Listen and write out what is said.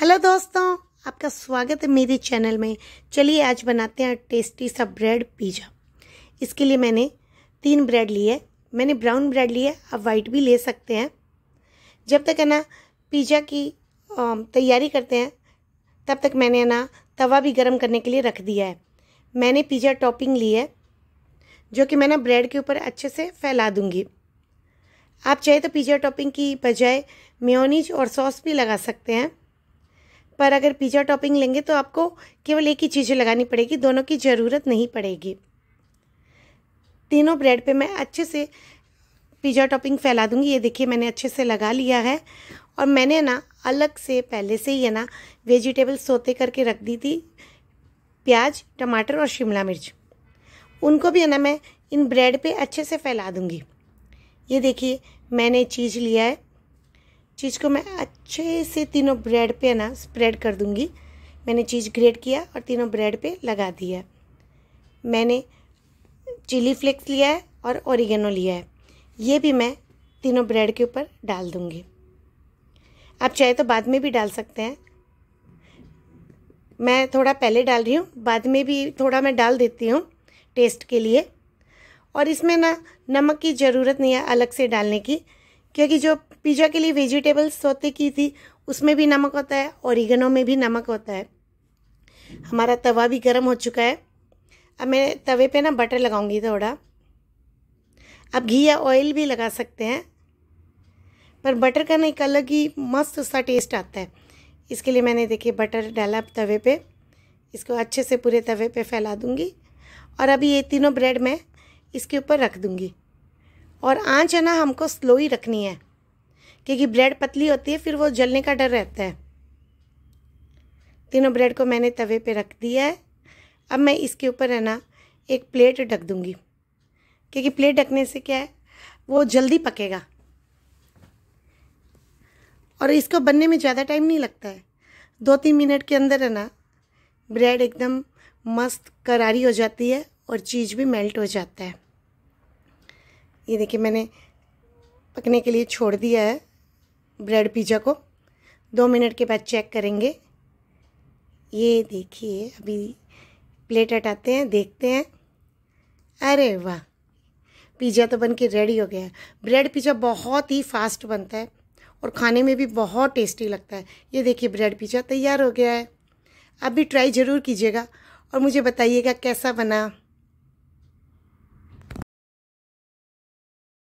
hello दोस्तों आपका स्वागत है मेरे चैनल में चलिए आज बनाते हैं टेस्टी सा ब्रेड पिज़्ज़ा इसके लिए मैंने तीन ब्रेड लिए मैंने ब्राउन ब्रेड लिया आप वाइट भी ले सकते हैं जब तक है ना पिज़्ज़ा की तैयारी करते हैं तब तक मैंने ना तवा भी गर्म करने के लिए रख दिया है मैंने पिज़्ज़ा टॉपिंग ली है जो कि मैं ना ब्रेड के ऊपर अच्छे से फैला दूँगी आप चाहे तो पिज़्ज़ा टॉपिंग की बजाय म्योनीज और सॉस भी लगा सकते हैं पर अगर पिज़्ज़ा टॉपिंग लेंगे तो आपको केवल एक ही चीज़ें लगानी पड़ेगी दोनों की ज़रूरत नहीं पड़ेगी तीनों ब्रेड पे मैं अच्छे से पिज़्ज़ा टॉपिंग फैला दूंगी ये देखिए मैंने अच्छे से लगा लिया है और मैंने ना अलग से पहले से ही है ना वेजिटेबल सोते करके रख दी थी प्याज टमाटर और शिमला मिर्च उनको भी है ना मैं इन ब्रेड पे अच्छे से फैला दूंगी ये देखिए मैंने चीज़ लिया है चीज़ को मैं अच्छे से तीनों ब्रेड पे ना स्प्रेड कर दूंगी मैंने चीज़ ग्रेट किया और तीनों ब्रेड पे लगा दिया मैंने चिली फ्लेक्स लिया है और ओरिगेनो लिया है ये भी मैं तीनों ब्रेड के ऊपर डाल दूँगी आप चाहे तो बाद में भी डाल सकते हैं मैं थोड़ा पहले डाल रही हूँ बाद में भी थोड़ा मैं डाल देती हूँ टेस्ट के लिए और इसमें ना नमक की ज़रूरत नहीं है अलग से डालने की क्योंकि जो पिज़्ज़ा के लिए वेजिटेबल्स सोते की थी उसमें भी नमक होता है ओरिगनो में भी नमक होता है हमारा तवा भी गर्म हो चुका है अब मैं तवे पे ना बटर लगाऊंगी थोड़ा अब घी या ऑयल भी लगा सकते हैं पर बटर का ना एक अलग ही मस्त सा टेस्ट आता है इसके लिए मैंने देखिए बटर डाला तवे पे इसको अच्छे से पूरे तवे पे फैला दूंगी और अभी ये तीनों ब्रेड मैं इसके ऊपर रख दूंगी और आँच है ना हमको स्लो ही रखनी है क्योंकि ब्रेड पतली होती है फिर वो जलने का डर रहता है तीनों ब्रेड को मैंने तवे पे रख दिया है अब मैं इसके ऊपर है ना एक प्लेट ढक दूँगी क्योंकि प्लेट ढकने से क्या है वो जल्दी पकेगा और इसको बनने में ज़्यादा टाइम नहीं लगता है दो तीन मिनट के अंदर है ना ब्रेड एकदम मस्त करारी हो जाती है और चीज़ भी मेल्ट हो जाता है ये देखिए मैंने पकने के लिए छोड़ दिया है ब्रेड पिज़्ज़ा को दो मिनट के बाद चेक करेंगे ये देखिए अभी प्लेट हटाते हैं देखते हैं अरे वाह पिज़्ज़ा तो बन के रेडी हो गया है ब्रेड पिज़्ज़ा बहुत ही फास्ट बनता है और खाने में भी बहुत टेस्टी लगता है ये देखिए ब्रेड पिज़्ज़ा तैयार हो गया है आप भी ट्राई ज़रूर कीजिएगा और मुझे बताइएगा कैसा बना